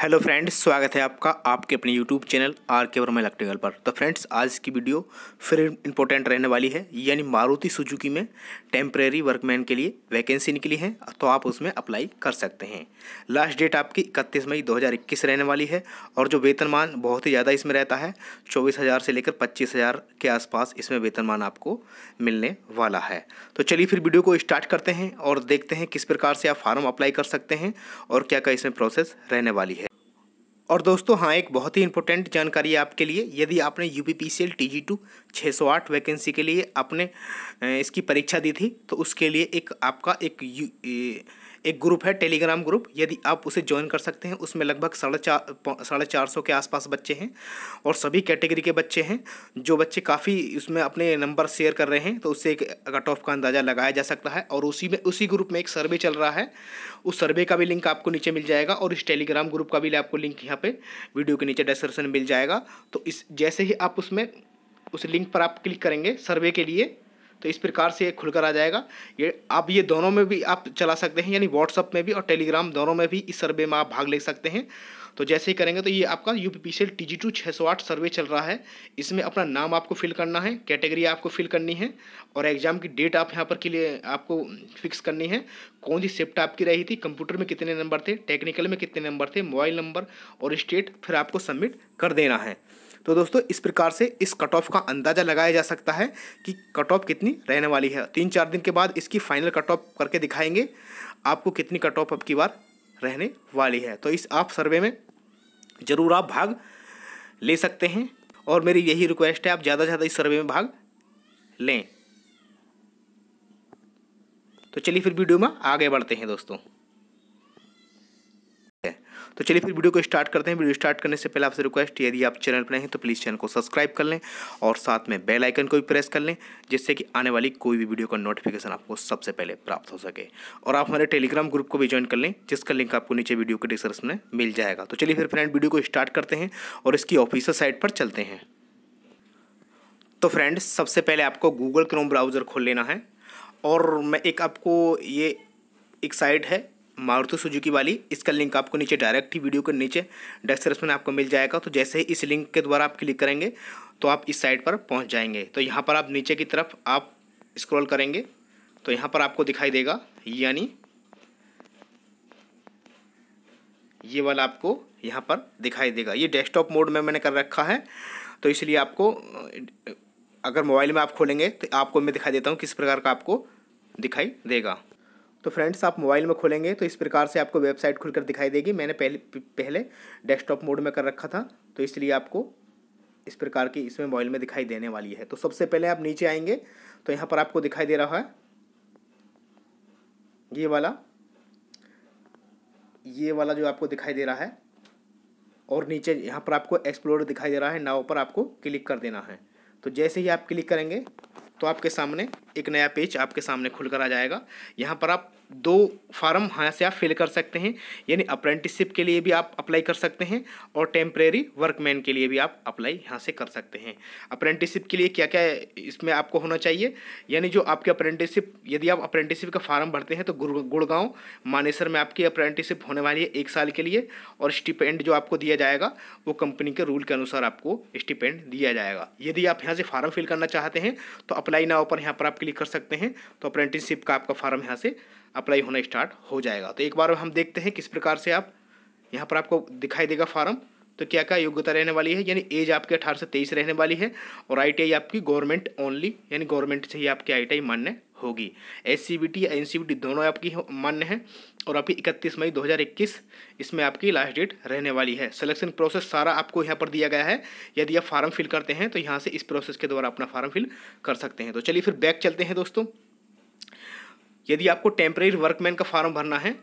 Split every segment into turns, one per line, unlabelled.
hello friends स्वागत है आपका आपके अपने यूट्यूब चैनल आर के वर्मा इलेक्ट्रिकल पर तो फ्रेंड्स आज की वीडियो फिर इंपॉर्टेंट रहने वाली है यानी मारुति सुजुकी में टेम्प्रेरी वर्कमैन के लिए वैकेंसी निकली है तो आप उसमें अप्लाई कर सकते हैं लास्ट डेट आपकी इकतीस मई 2021 रहने वाली है और जो वेतनमान बहुत ही ज़्यादा इसमें रहता है चौबीस से लेकर पच्चीस के आसपास इसमें वेतनमान आपको मिलने वाला है तो चलिए फिर वीडियो को स्टार्ट करते हैं और देखते हैं किस प्रकार से आप फार्म अप्लाई कर सकते हैं और क्या क्या इसमें प्रोसेस रहने वाली है और दोस्तों हाँ एक बहुत ही इंपॉर्टेंट जानकारी है आपके लिए यदि आपने U P P C L T G two छः सौ आठ वैकेंसी के लिए आपने इसकी परीक्षा दी थी तो उसके लिए एक आपका एक यू एक ग्रुप है टेलीग्राम ग्रुप यदि आप उसे ज्वाइन कर सकते हैं उसमें लगभग साढ़े चार साढ़े चार सौ के आसपास बच्चे हैं और सभी कैटेगरी के बच्चे हैं जो बच्चे काफ़ी उसमें अपने नंबर शेयर कर रहे हैं तो उससे एक कट ऑफ का अंदाज़ा लगाया जा सकता है और उसी में उसी ग्रुप में एक सर्वे चल रहा है उस सर्वे का भी लिंक आपको नीचे मिल जाएगा और इस टेलीग्राम ग्रुप का भी आपको लिंक यहाँ पर वीडियो के नीचे डिस्क्रिप्शन मिल जाएगा तो इस जैसे ही आप उसमें उस लिंक पर आप क्लिक करेंगे सर्वे के लिए तो इस प्रकार से ये खुलकर आ जाएगा ये आप ये दोनों में भी आप चला सकते हैं यानी व्हाट्सअप में भी और टेलीग्राम दोनों में भी इस सर्वे में आप भाग ले सकते हैं तो जैसे ही करेंगे तो ये आपका U P P C L T G two छः सौ आठ सर्वे चल रहा है इसमें अपना नाम आपको फिल करना है कैटेगरी आपको फिल करनी है और एग्ज़ाम की डेट आप यहाँ पर के लिए आपको फिक्स करनी है कौन सी शिफ्ट आपकी रही थी कंप्यूटर में कितने नंबर थे टेक्निकल में कितने नंबर थे मोबाइल नंबर और स्टेट फिर आपको सबमिट कर देना है तो दोस्तों इस प्रकार से इस कट ऑफ का अंदाज़ा लगाया जा सकता है कि कट ऑफ कितनी रहने वाली है तीन चार दिन के बाद इसकी फाइनल कट ऑफ करके दिखाएंगे आपको कितनी कट ऑफ अब की बार रहने वाली है तो इस आप सर्वे में ज़रूर आप भाग ले सकते हैं और मेरी यही रिक्वेस्ट है आप ज़्यादा से ज़्यादा इस सर्वे में भाग लें तो चलिए फिर वीडियो में आगे बढ़ते हैं दोस्तों तो चलिए फिर वीडियो को स्टार्ट करते हैं वीडियो स्टार्ट करने से पहले आपसे रिक्वेस्ट यदि आप चैनल पर हैं तो प्लीज़ चैनल को सब्सक्राइब कर लें और साथ में बेल आइकन को भी प्रेस कर लें जिससे कि आने वाली कोई भी वीडियो का नोटिफिकेशन आपको सबसे पहले प्राप्त हो सके और आप हमारे टेलीग्राम ग्रुप को भी ज्वाइन कर लें जिसका लिंक आपको नीचे वीडियो के डिस्क्रिप्शन में मिल जाएगा तो चलिए फिर फ्रेंड वीडियो को स्टार्ट करते हैं और इसकी ऑफिशियल साइट पर चलते हैं तो फ्रेंड्स सबसे पहले आपको गूगल क्रोम ब्राउज़र खोल लेना है और मैं एक आपको ये एक साइट है मारुति सुजुकी वाली इसका लिंक आपको नीचे डायरेक्ट ही वीडियो के नीचे डेस्क्रिप्शन में आपको मिल जाएगा तो जैसे ही इस लिंक के द्वारा आप क्लिक करेंगे तो आप इस साइट पर पहुंच जाएंगे तो यहाँ पर आप नीचे की तरफ आप स्क्रॉल करेंगे तो यहाँ पर आपको दिखाई देगा यानी ये वाला आपको यहाँ पर दिखाई देगा ये डेस्कटॉप मोड में मैंने कर रखा है तो इसलिए आपको अगर मोबाइल में आप खोलेंगे तो आपको मैं दिखाई देता हूँ किस प्रकार का आपको दिखाई देगा तो फ्रेंड्स आप मोबाइल में खोलेंगे तो इस प्रकार से आपको वेबसाइट खुलकर दिखाई देगी मैंने पहले पहले डेस्कटॉप मोड में कर रखा था तो इसलिए आपको इस प्रकार की इसमें मोबाइल में दिखाई देने वाली है तो सबसे पहले आप नीचे आएंगे तो यहाँ पर आपको दिखाई दे रहा है ये वाला ये वाला जो आपको दिखाई दे रहा है और नीचे यहाँ पर आपको एक्सप्लोर दिखाई दे रहा है नाव पर आपको क्लिक कर देना है तो जैसे ही आप क्लिक करेंगे तो आपके सामने एक नया पेज आपके सामने खुलकर आ जाएगा यहाँ पर आप दो फार्म यहाँ से आप फिल कर सकते हैं यानी अप्रेंटिसशिप के लिए भी आप अप्लाई कर सकते हैं और टेम्प्रेरी वर्कमैन के लिए भी आप अप्लाई यहाँ से कर सकते हैं अप्रेंटिसशिप के लिए क्या क्या इसमें आपको होना चाहिए यानी जो आपके अप्रेंटिसशिप यदि आप अप्रेंटिसशिप का फार्म भरते हैं तो गुड़गांव मानेसर में आपकी अप्रेंटिसशिप होने वाली है एक साल के लिए और स्टिपेंड जो आपको दिया जाएगा वो कंपनी के रूल के अनुसार आपको स्टिपेंड दिया जाएगा यदि आप यहाँ से फार्म फिल करना चाहते हैं तो अप्लाई नाव पर यहाँ पर आप क्लिक कर सकते हैं तो अप्रेंटिसशिप का आपका फार्म यहाँ से अप्लाई होना स्टार्ट हो जाएगा तो एक बार हम देखते हैं किस प्रकार से आप यहाँ पर आपको दिखाई देगा फार्म तो क्या क्या योग्यता रहने वाली है यानी एज आपके अठारह से तेईस रहने वाली है और आई आपकी गवर्नमेंट ओनली यानी गवर्नमेंट से ही आपकी आई मान्य होगी S C B T N C B T दोनों आपकी मान्य है और अभी 31 मई 2021 इसमें आपकी लास्ट डेट रहने वाली है सिलेक्शन प्रोसेस सारा आपको यहाँ पर दिया गया है यदि आप फार्म फिल करते हैं तो यहाँ से इस प्रोसेस के द्वारा अपना फार्म फिल कर सकते हैं तो चलिए फिर बैक चलते हैं दोस्तों यदि आपको टेम्परेरी वर्कमैन का फार्म भरना है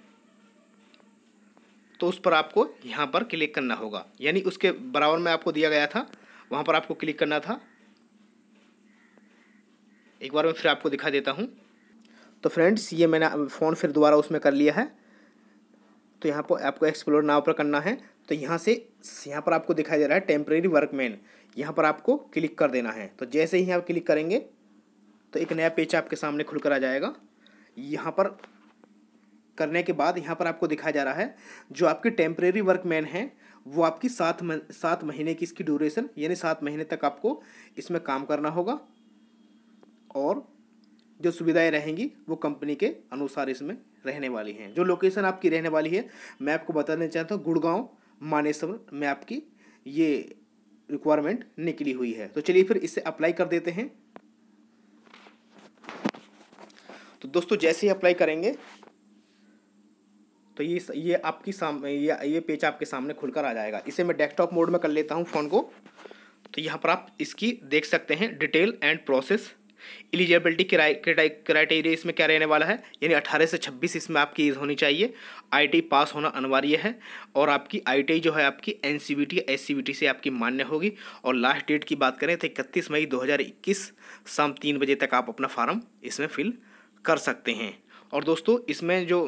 तो उस पर आपको यहाँ पर क्लिक करना होगा यानी उसके बराबर में आपको दिया गया था वहाँ पर आपको क्लिक करना था एक बार मैं फिर आपको दिखा देता हूँ तो फ्रेंड्स ये मैंने फ़ोन फिर दोबारा उसमें कर लिया है तो यहाँ पर आपको एक्सप्लोर नाव पर करना है तो यहाँ से यहाँ पर आपको दिखाई दे रहा है टेम्प्रेरी वर्कमैन यहाँ पर आपको क्लिक कर देना है तो जैसे ही आप क्लिक करेंगे तो एक नया पेज आपके सामने खुलकर आ जाएगा यहाँ पर करने के बाद यहाँ पर आपको दिखाया जा रहा है जो आपके टेम्प्रेरी वर्कमैन हैं वो आपकी सात मह, सात महीने की इसकी ड्यूरेशन यानी सात महीने तक आपको इसमें काम करना होगा और जो सुविधाएं रहेंगी वो कंपनी के अनुसार इसमें रहने वाली हैं जो लोकेशन आपकी रहने वाली है मैं आपको बताना चाहता हूँ गुड़गांव मानेसवर में आपकी ये रिक्वायरमेंट निकली हुई है तो चलिए फिर इसे अप्लाई कर देते हैं तो दोस्तों जैसे ही अप्लाई करेंगे तो ये ये आपकी साम ये ये पेज आपके सामने खुलकर आ जाएगा इसे मैं डेस्कटॉप मोड में कर लेता हूँ फ़ोन को तो यहाँ पर आप इसकी देख सकते हैं detail and process eligibility criteria इसमें क्या रहने वाला है यानी अठारह से छब्बीस इसमें आपकी एज होनी चाहिए आई पास होना अनिवार्य है और आपकी आई जो है आपकी एन सी से आपकी मान्य होगी और लास्ट डेट की बात करें तो इकतीस मई 2021 शाम तीन बजे तक आप अपना फार्म इसमें फिल कर सकते हैं और दोस्तों इसमें जो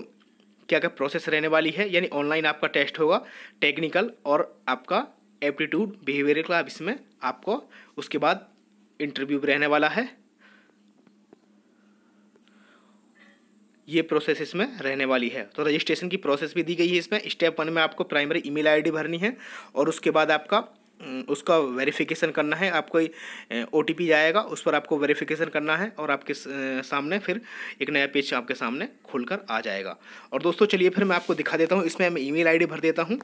क्या क्या प्रोसेस रहने वाली है यानी ऑनलाइन आपका टेस्ट होगा टेक्निकल और आपका एप्टीट्यूड बिहेवियर का इसमें आपको उसके बाद इंटरव्यू रहने वाला है ये प्रोसेस इसमें रहने वाली है तो रजिस्ट्रेशन की प्रोसेस भी दी गई है इसमें स्टेप वन में आपको प्राइमरी ईमेल आईडी भरनी है और उसके बाद आपका उसका वेरिफिकेशन करना है आपको ओ टी पी जाएगा उस पर आपको वेरिफिकेशन करना है और आपके सामने फिर एक नया पेज आपके सामने खुलकर आ जाएगा और दोस्तों चलिए फिर मैं आपको दिखा देता हूँ इसमें मैं ई मेल भर देता हूँ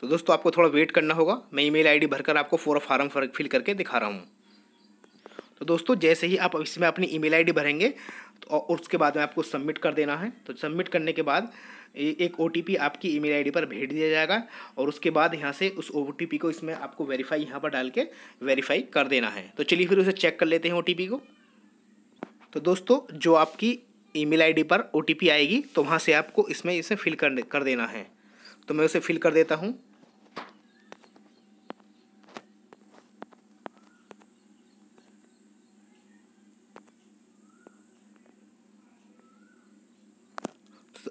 तो दोस्तों आपको थोड़ा वेट करना होगा मैं ईमेल आईडी भरकर आपको फोर फॉर्म फिल करके दिखा रहा हूँ तो दोस्तों जैसे ही आप इसमें अपनी ईमेल आईडी भरेंगे तो और उसके बाद में आपको सबमिट कर देना है तो सबमिट करने के बाद एक ओ आपकी ईमेल आईडी पर भेज दिया जाएगा और उसके बाद यहाँ से उस ओ को इसमें आपको वेरीफाई यहाँ पर डाल के वेरीफाई कर देना है तो चलिए फिर उसे चेक कर लेते हैं ओ को तो दोस्तों जो आपकी ईमेल आईडी पर ओ आएगी तो वहाँ से आपको इसमें इसे फिल कर कर देना है तो मैं उसे फिल कर देता हूँ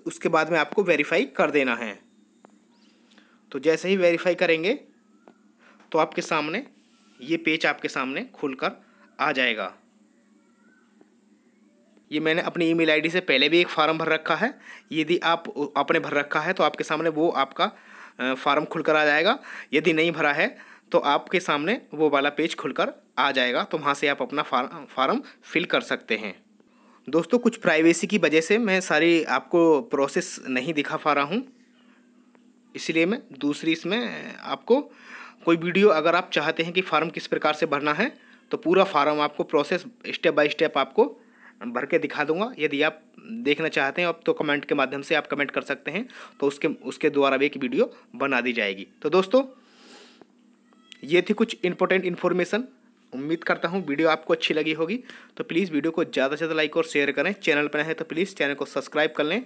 उसके बाद में आपको वेरीफाई कर देना है तो जैसे ही वेरीफाई करेंगे तो आपके सामने ये पेज आपके सामने खुलकर आ जाएगा ये मैंने अपनी ईमेल आईडी से पहले भी एक फार्म भर रखा है यदि आप आपने भर रखा है तो आपके सामने वो आपका फार्म खुलकर आ जाएगा यदि नहीं भरा है तो आपके सामने वो वाला पेज खुलकर आ जाएगा तो वहाँ से आप अपना फार्म फार्म फिल कर सकते हैं दोस्तों कुछ प्राइवेसी की वजह से मैं सारी आपको प्रोसेस नहीं दिखा पा रहा हूँ इसलिए मैं दूसरी इसमें आपको कोई वीडियो अगर आप चाहते हैं कि फार्म किस प्रकार से भरना है तो पूरा फार्म आपको प्रोसेस स्टेप बाय स्टेप आपको भर के दिखा दूंगा यदि आप देखना चाहते हैं अब तो कमेंट के माध्यम से आप कमेंट कर सकते हैं तो उसके उसके द्वारा भी एक वीडियो बना दी जाएगी तो दोस्तों ये थी कुछ इम्पोर्टेंट इन्फॉर्मेशन उम्मीद करता हूँ वीडियो आपको अच्छी लगी होगी तो प्लीज़ वीडियो को ज़्यादा से ज़्यादा लाइक और शेयर करें चैनल पर है तो प्लीज़ चैनल को सब्सक्राइब कर लें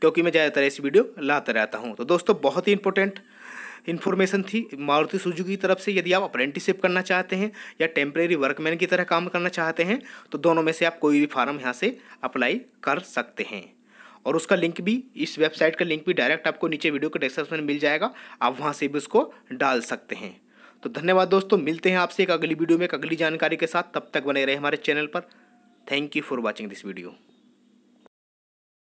क्योंकि मैं ज़्यादातर ऐसी वीडियो लाता रहता हूँ तो दोस्तों बहुत ही इंपॉर्टेंट इन्फॉर्मेशन थी मारुति सुजुकी की तरफ से यदि आप अप्रेंटिसिप करना चाहते हैं या टेम्प्रेरी वर्कमैन की तरह काम करना चाहते हैं तो दोनों में से आप कोई भी फार्म यहाँ से अप्लाई कर सकते हैं और उसका लिंक भी इस वेबसाइट का लिंक भी डायरेक्ट आपको नीचे वीडियो के डिस्क्रिप्शन में मिल जाएगा आप वहाँ से भी उसको डाल सकते हैं तो धन्यवाद दोस्तों मिलते हैं आपसे एक अगली वीडियो में एक अगली जानकारी के साथ तब तक बने रहे हमारे चैनल पर thank you for watching this video